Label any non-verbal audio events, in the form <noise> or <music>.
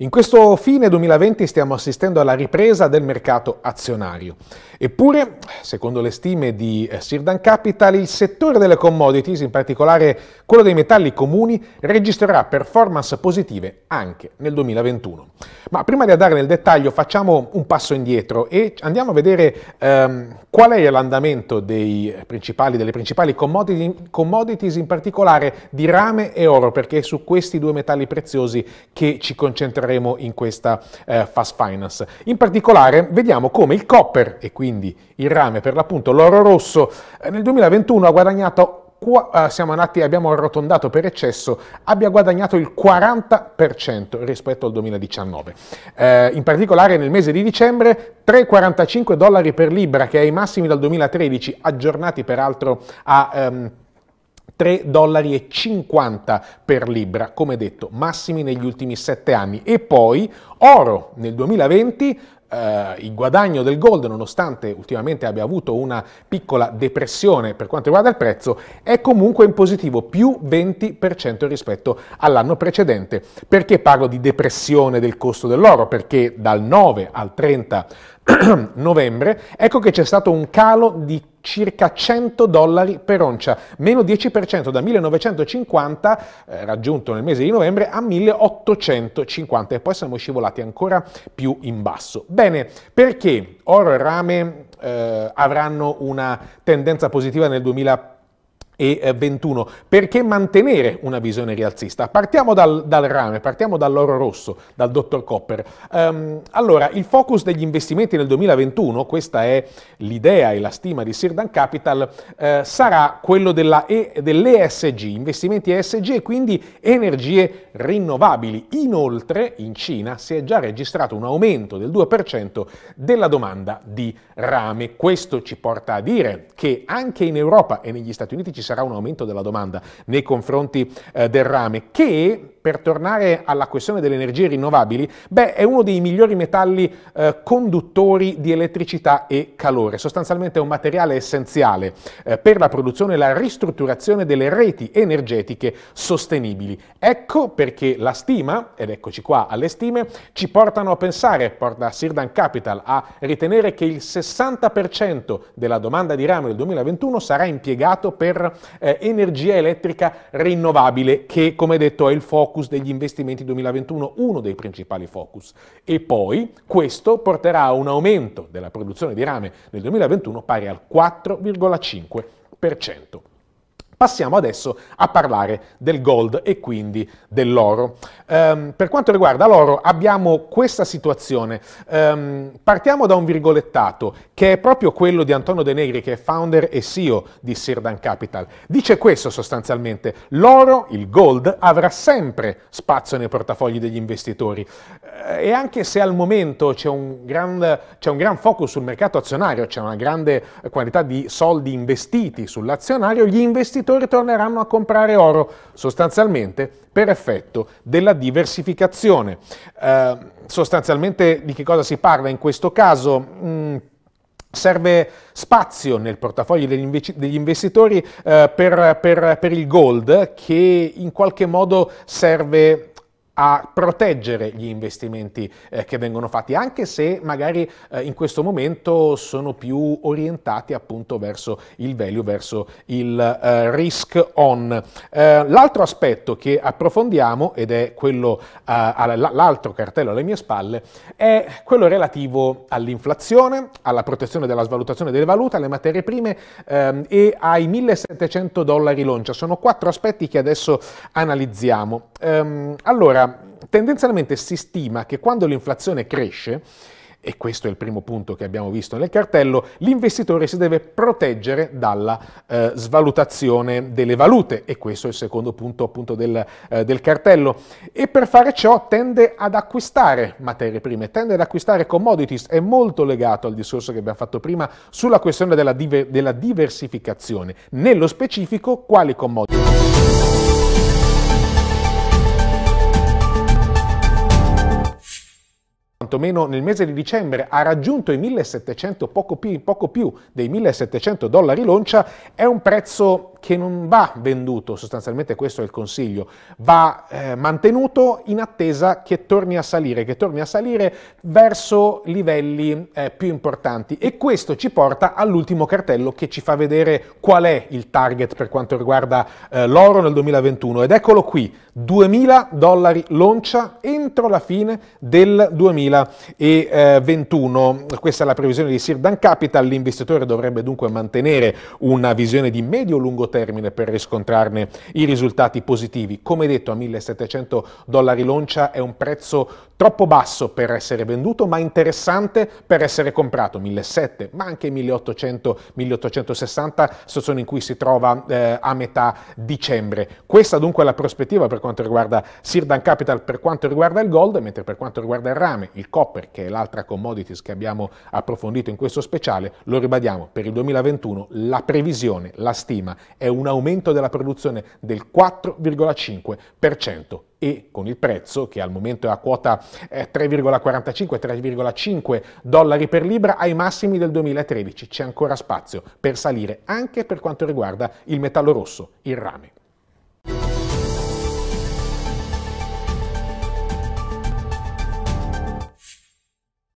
In questo fine 2020 stiamo assistendo alla ripresa del mercato azionario. Eppure, secondo le stime di eh, Sirdan Capital, il settore delle commodities, in particolare quello dei metalli comuni, registrerà performance positive anche nel 2021. Ma prima di andare nel dettaglio facciamo un passo indietro e andiamo a vedere ehm, qual è l'andamento delle principali commodities, in particolare di rame e oro, perché è su questi due metalli preziosi che ci concentreremo parleremo in questa eh, Fast Finance. In particolare vediamo come il copper e quindi il rame per l'appunto l'oro rosso eh, nel 2021 ha guadagnato qua eh, siamo andati, abbiamo arrotondato per eccesso, abbia guadagnato il 40% rispetto al 2019. Eh, in particolare nel mese di dicembre 3,45 dollari per libra, che è ai massimi dal 2013, aggiornati peraltro a... Um, 3,50 dollari per libra, come detto, massimi negli ultimi sette anni. E poi oro nel 2020 Uh, eh, il guadagno del gold, nonostante ultimamente abbia avuto una piccola depressione per quanto riguarda il prezzo, è comunque in positivo, più 20% rispetto all'anno precedente. Perché parlo di depressione del costo dell'oro? Perché dal 9 al 30 <clears throat> novembre, ecco che c'è stato un calo di circa 100 dollari per oncia, meno 10% da 1950 eh, raggiunto nel mese di novembre a 1850 e poi siamo scivolati ancora più in basso. Bene, perché oro e rame eh, avranno una tendenza positiva nel 2020? e 21. Eh, Perché mantenere una visione rialzista? Partiamo dal, dal rame, partiamo dall'oro rosso, dal dottor Copper. Um, allora, il focus degli investimenti nel 2021, questa è l'idea e la stima di Sirdan Capital, eh, sarà quello dell'ESG, investimenti ESG e quindi energie rinnovabili. Inoltre, in Cina si è già registrato un aumento del 2% della domanda di rame. Questo ci porta a dire che anche in Europa e negli Stati Uniti ci sarà un aumento della domanda nei confronti eh, del rame, che per tornare alla questione delle energie rinnovabili, beh, è uno dei migliori metalli eh, conduttori di elettricità e calore. Sostanzialmente è un materiale essenziale eh, per la produzione e la ristrutturazione delle reti energetiche sostenibili. Ecco perché la stima, ed eccoci qua alle stime, ci portano a pensare, porta Sirdan Capital a ritenere che il 60% della domanda di rame del 2021 sarà impiegato per eh, energia elettrica rinnovabile che come detto è il focus degli investimenti 2021, uno dei principali focus. E poi questo porterà a un aumento della produzione di rame nel 2021 pari al 4,5%. Passiamo adesso a parlare del gold e quindi dell'oro. Um, per quanto riguarda l'oro abbiamo questa situazione. Um, partiamo da un virgolettato che è proprio quello di Antonio De Negri che è founder e CEO di Sirdan Capital. Dice questo sostanzialmente, l'oro, il gold, avrà sempre spazio nei portafogli degli investitori eh, e anche se al momento c'è un, gran, un gran focus sul mercato azionario, c'è una grande quantità di soldi investiti sull'azionario, gli investitori investitori torneranno a comprare oro, sostanzialmente per effetto della diversificazione. Eh, sostanzialmente di che cosa si parla in questo caso? Mm, Serve spazio nel portafoglio degli, investitori eh, per, per, per, il gold che in qualche modo serve a proteggere gli investimenti eh, che vengono fatti, anche se magari eh, in questo momento sono più orientati appunto verso il value, verso il eh, risk on. Eh, l'altro aspetto che approfondiamo, ed è quello eh, all'altro cartello alle mie spalle, è quello relativo all'inflazione, alla protezione della svalutazione delle valute, alle materie prime ehm, e ai 1700 dollari l'oncia. Sono quattro aspetti che adesso analizziamo. Ehm, allora, tendenzialmente si stima che quando l'inflazione cresce, e questo è il primo punto che abbiamo visto nel cartello, l'investitore si deve proteggere dalla eh, svalutazione delle valute e questo è il secondo punto appunto del, eh, del, cartello e per fare ciò tende ad acquistare materie prime, tende ad acquistare commodities, è molto legato al discorso che abbiamo fatto prima sulla questione della, diver della diversificazione, nello specifico quali commodities. quantomeno nel mese di dicembre ha raggiunto i 1700, poco più, poco più dei 1700 dollari l'oncia, è un prezzo che non va venduto, sostanzialmente questo è il consiglio, va eh, mantenuto in attesa che torni a salire, che torni a salire verso livelli eh, più importanti e questo ci porta all'ultimo cartello che ci fa vedere qual è il target per quanto riguarda eh, l'oro nel 2021 ed eccolo qui, 2000 dollari l'oncia entro la fine del 2021. Questa è la previsione di Sir Dan Capital, l'investitore dovrebbe dunque mantenere una visione di medio-lungo termine termine per riscontrarne i risultati positivi. Come detto a 1700 dollari l'oncia è un prezzo troppo basso per essere venduto ma interessante per essere comprato, 1700 ma anche 1800-1860 stazione in cui si trova eh, a metà dicembre. Questa dunque è la prospettiva per quanto riguarda Sirdan Capital, per quanto riguarda il gold, mentre per quanto riguarda il rame, il copper che è l'altra commodities che abbiamo approfondito in questo speciale, lo ribadiamo per il 2021 la previsione, la stima è un aumento della produzione del 4,5% e con il prezzo, che al momento è a quota 3,45-3,5 eh, dollari per libra, ai massimi del 2013 c'è ancora spazio per salire anche per quanto riguarda il metallo rosso, il rame.